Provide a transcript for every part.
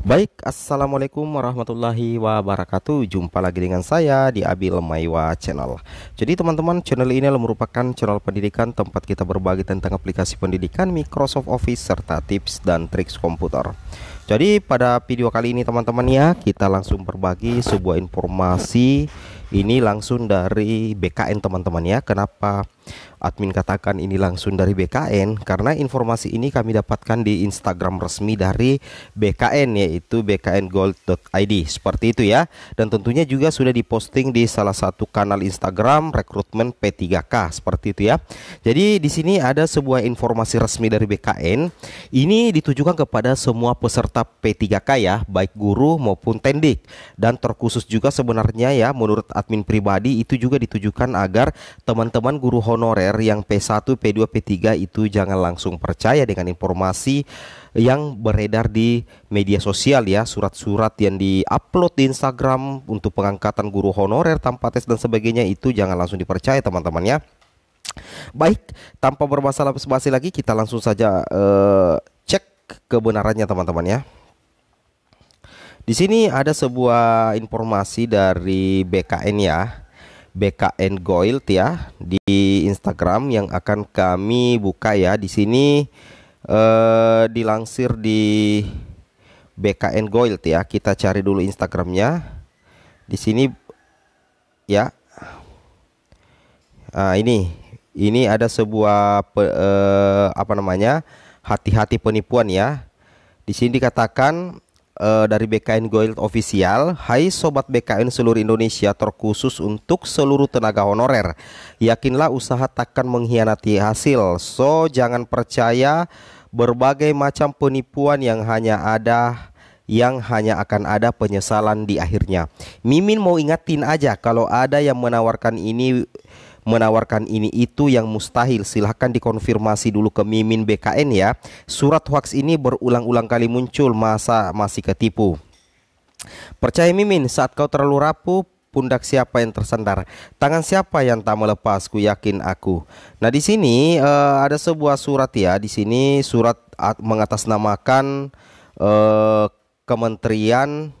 Baik, Assalamualaikum warahmatullahi wabarakatuh Jumpa lagi dengan saya di Abil Maiwa Channel Jadi teman-teman, channel ini adalah merupakan channel pendidikan Tempat kita berbagi tentang aplikasi pendidikan Microsoft Office Serta tips dan triks komputer Jadi pada video kali ini teman-teman ya Kita langsung berbagi sebuah informasi Ini langsung dari BKN teman-teman ya Kenapa Admin katakan ini langsung dari BKN karena informasi ini kami dapatkan di Instagram resmi dari BKN yaitu bkngold.id seperti itu ya. Dan tentunya juga sudah diposting di salah satu kanal Instagram rekrutmen P3K seperti itu ya. Jadi di sini ada sebuah informasi resmi dari BKN. Ini ditujukan kepada semua peserta P3K ya, baik guru maupun tendik. Dan terkhusus juga sebenarnya ya menurut admin pribadi itu juga ditujukan agar teman-teman guru honor honorer yang P1, P2, P3 itu jangan langsung percaya dengan informasi yang beredar di media sosial ya surat-surat yang diupload di Instagram untuk pengangkatan guru honorer tanpa tes dan sebagainya itu jangan langsung dipercaya teman-teman ya baik tanpa bermasalah basi lagi kita langsung saja uh, cek kebenarannya teman-teman ya di sini ada sebuah informasi dari BKN ya BKN Goild ya di Instagram yang akan kami buka ya di sini eh, dilansir di BKN Goild ya kita cari dulu Instagramnya di sini ya nah, ini ini ada sebuah pe, eh, apa namanya hati-hati penipuan ya di sini dikatakan uh, dari BKN Gold Official. Hai sobat BKN seluruh Indonesia terkhusus untuk seluruh tenaga honorer. Yakinlah usaha takkan mengkhianati hasil. So jangan percaya berbagai macam penipuan yang hanya ada yang hanya akan ada penyesalan di akhirnya. Mimin mau ingatin aja kalau ada yang menawarkan ini menawarkan ini itu yang mustahil. Silahkan dikonfirmasi dulu ke Mimin BKN ya. Surat hoax ini berulang-ulang kali muncul, masa masih ketipu. Percaya Mimin, saat kau terlalu rapuh, pundak siapa yang tersandar, tangan siapa yang tak melepas, ku yakin aku. Nah di sini uh, ada sebuah surat ya, di sini surat mengatasnamakan uh, Kementerian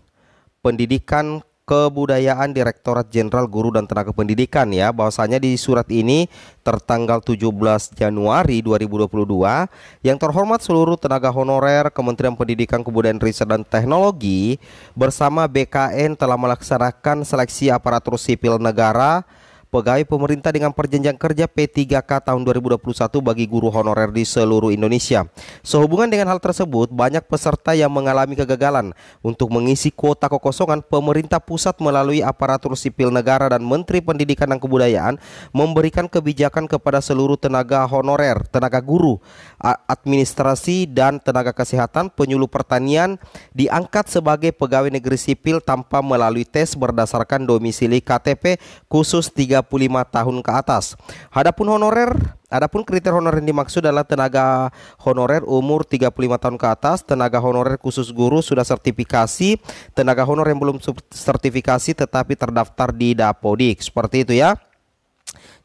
Pendidikan Kebudayaan Direktorat Jenderal Guru dan Tenaga Pendidikan ya bahwasanya di surat ini tertanggal 17 Januari 2022 yang terhormat seluruh tenaga honorer Kementerian Pendidikan Kebudayaan Riset dan Teknologi bersama BKN telah melaksanakan seleksi aparatur sipil negara pegawai pemerintah dengan perjanjian kerja P3K tahun 2021 bagi guru honorer di seluruh Indonesia. Sehubungan dengan hal tersebut, banyak peserta yang mengalami kegagalan untuk mengisi kuota kekosongan pemerintah pusat melalui aparatur sipil negara dan Menteri Pendidikan dan Kebudayaan memberikan kebijakan kepada seluruh tenaga honorer, tenaga guru, administrasi dan tenaga kesehatan penyuluh pertanian diangkat sebagai pegawai negeri sipil tanpa melalui tes berdasarkan domisili KTP khusus 3 tahun ke atas. Adapun honorer, adapun kriteria honorer yang dimaksud adalah tenaga honorer umur 35 tahun ke atas, tenaga honorer khusus guru sudah sertifikasi, tenaga honorer yang belum sertifikasi tetapi terdaftar di Dapodik. Seperti itu ya.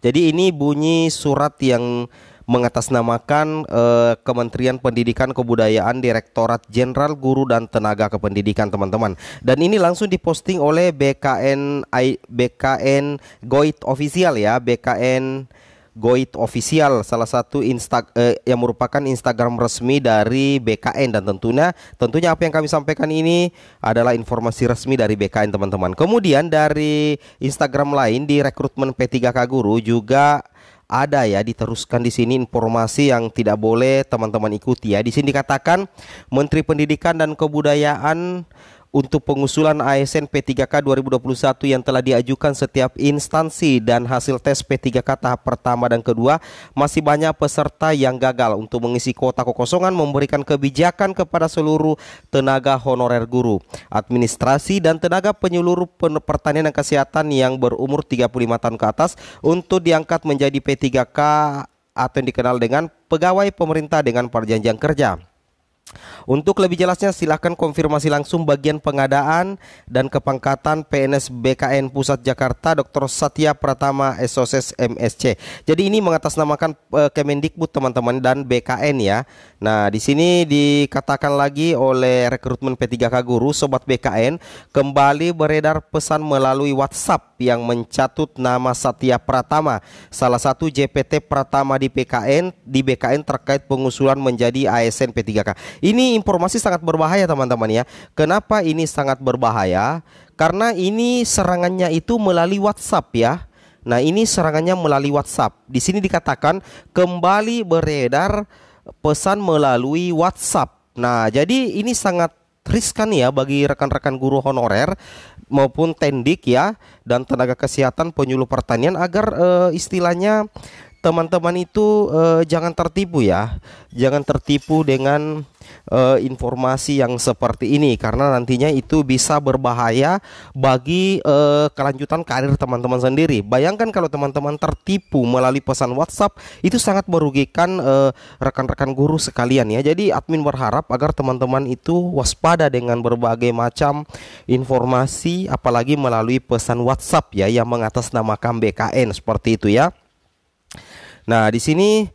Jadi ini bunyi surat yang mengatasnamakan eh, Kementerian Pendidikan Kebudayaan Direktorat Jenderal Guru dan Tenaga Kependidikan teman-teman. Dan ini langsung diposting oleh BKN BKN Goit official ya, BKN Goit official salah satu insta eh, yang merupakan Instagram resmi dari BKN dan tentunya tentunya apa yang kami sampaikan ini adalah informasi resmi dari BKN teman-teman. Kemudian dari Instagram lain di rekrutmen P3K Guru juga ada ya diteruskan di sini informasi yang tidak boleh teman-teman ikuti ya. Di sini dikatakan Menteri Pendidikan dan Kebudayaan untuk pengusulan ASN P3K 2021 yang telah diajukan setiap instansi dan hasil tes P3K tahap pertama dan kedua masih banyak peserta yang gagal untuk mengisi kuota kekosongan memberikan kebijakan kepada seluruh tenaga honorer guru, administrasi dan tenaga penyuluh pertanian dan kesehatan yang berumur 35 tahun ke atas untuk diangkat menjadi P3K atau yang dikenal dengan pegawai pemerintah dengan perjanjian kerja. Untuk lebih jelasnya silahkan konfirmasi langsung bagian pengadaan dan kepangkatan PNS BKN Pusat Jakarta Dr. Satya Pratama SOSS MSC. Jadi ini mengatasnamakan uh, Kemendikbud teman-teman dan BKN ya. Nah, di sini dikatakan lagi oleh rekrutmen P3K Guru sobat BKN kembali beredar pesan melalui WhatsApp yang mencatut nama Satya Pratama, salah satu JPT Pratama di PKN di BKN terkait pengusulan menjadi ASN P3K. Ini informasi sangat berbahaya teman-teman ya. Kenapa ini sangat berbahaya? Karena ini serangannya itu melalui WhatsApp ya. Nah, ini serangannya melalui WhatsApp. Di sini dikatakan kembali beredar pesan melalui WhatsApp. Nah, jadi ini sangat riskan ya bagi rekan-rekan guru honorer maupun tendik ya dan tenaga kesehatan penyuluh pertanian agar e, istilahnya teman-teman itu eh, jangan tertipu ya, jangan tertipu dengan eh, informasi yang seperti ini karena nantinya itu bisa berbahaya bagi eh, kelanjutan karir teman-teman sendiri. Bayangkan kalau teman-teman tertipu melalui pesan WhatsApp itu sangat merugikan eh, rekan-rekan eh, guru sekalian ya. Jadi admin berharap agar teman-teman itu waspada dengan berbagai macam informasi apalagi melalui pesan WhatsApp ya yang mengatasnamakan BKN seperti itu ya. Nah, di sini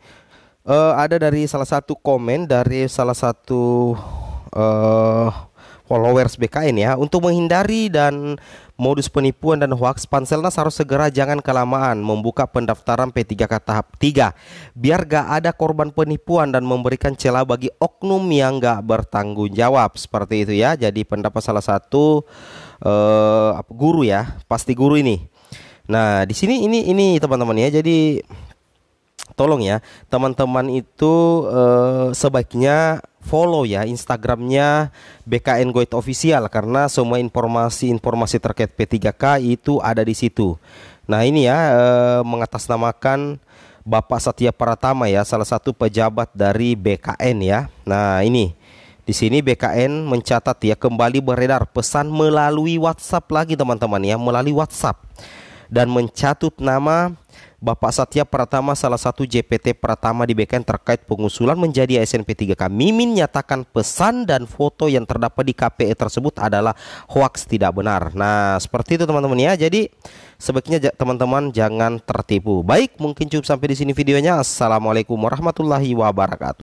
uh, ada dari salah satu komen dari salah satu uh, followers BKN ya untuk menghindari dan modus penipuan dan hoaks Panselnas harus segera jangan kelamaan membuka pendaftaran P3K tahap 3 biar gak ada korban penipuan dan memberikan celah bagi oknum yang gak bertanggung jawab seperti itu ya jadi pendapat salah satu uh, guru ya pasti guru ini nah di sini ini ini teman-teman ya jadi tolong ya teman-teman itu uh, sebaiknya follow ya Instagramnya BKN Goit Official karena semua informasi-informasi terkait P3K itu ada di situ. Nah ini ya uh, mengatasnamakan Bapak Satya Pratama ya salah satu pejabat dari BKN ya. Nah ini di sini BKN mencatat ya kembali beredar pesan melalui WhatsApp lagi teman-teman ya, melalui WhatsApp dan mencatut nama Bapak Satya Pratama salah satu JPT Pratama di BKN terkait pengusulan menjadi ASN P3K. Mimin nyatakan pesan dan foto yang terdapat di KPE tersebut adalah hoax tidak benar. Nah, seperti itu teman-teman ya. Jadi sebaiknya teman-teman jangan tertipu. Baik, mungkin cukup sampai di sini videonya. Assalamualaikum warahmatullahi wabarakatuh.